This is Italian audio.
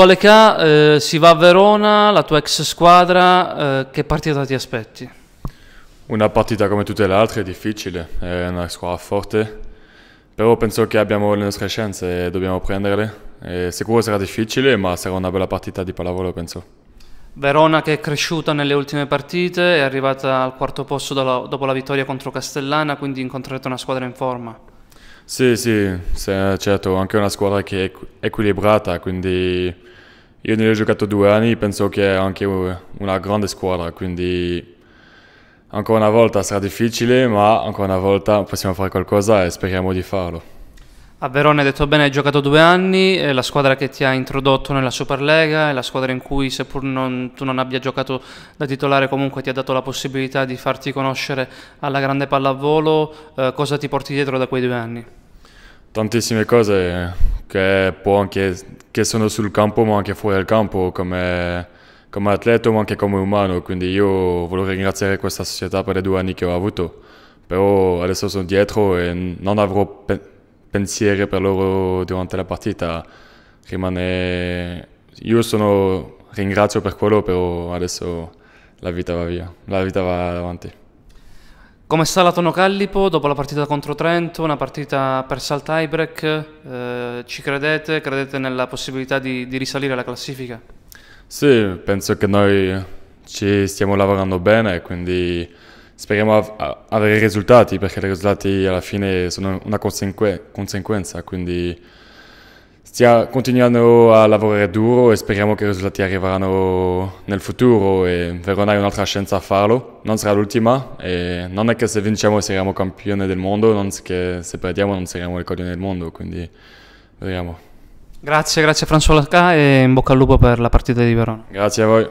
Scuole K, eh, si va a Verona, la tua ex squadra, eh, che partita ti aspetti? Una partita come tutte le altre è difficile, è una squadra forte, però penso che abbiamo le nostre chance e dobbiamo prenderle. E sicuro sarà difficile, ma sarà una bella partita di pallavolo, penso. Verona che è cresciuta nelle ultime partite, è arrivata al quarto posto dopo la vittoria contro Castellana, quindi incontrerete una squadra in forma. Sì, sì, sì, certo, anche una squadra che è equilibrata, quindi io ne ho giocato due anni, penso che è anche una grande squadra, quindi ancora una volta sarà difficile, ma ancora una volta possiamo fare qualcosa e speriamo di farlo. A Verona hai detto bene, hai giocato due anni, è la squadra che ti ha introdotto nella Superlega, è la squadra in cui seppur non, tu non abbia giocato da titolare comunque ti ha dato la possibilità di farti conoscere alla grande pallavolo, eh, cosa ti porti dietro da quei due anni? tantissime cose che, anche, che, sono sul campo ma anche fuori dal campo come, come atleta ma anche come umano, quindi io voglio ringraziare questa società per i due anni che ho avuto, però adesso sono dietro e non avrò pe pensieri per loro durante la partita, rimane... io sono... ringrazio per quello, però adesso la vita va via, la vita va avanti. Come sta la Tono Callipo dopo la partita contro Trento, una partita persa al tiebreak? Eh, ci credete? Credete nella possibilità di, di risalire la classifica? Sì, penso che noi ci stiamo lavorando bene, quindi speriamo av avere risultati, perché i risultati alla fine sono una conseguenza, quindi stia, continuando a lavorare duro e speriamo che i risultati arriveranno nel futuro e Verona è un'altra scienza a farlo, non sarà l'ultima e non è che se vinciamo saremo campioni del mondo, non è che se perdiamo non saremo i campioni del mondo, quindi vediamo. Grazie, grazie François Lacca e in bocca al lupo per la partita di Verona. Grazie a voi.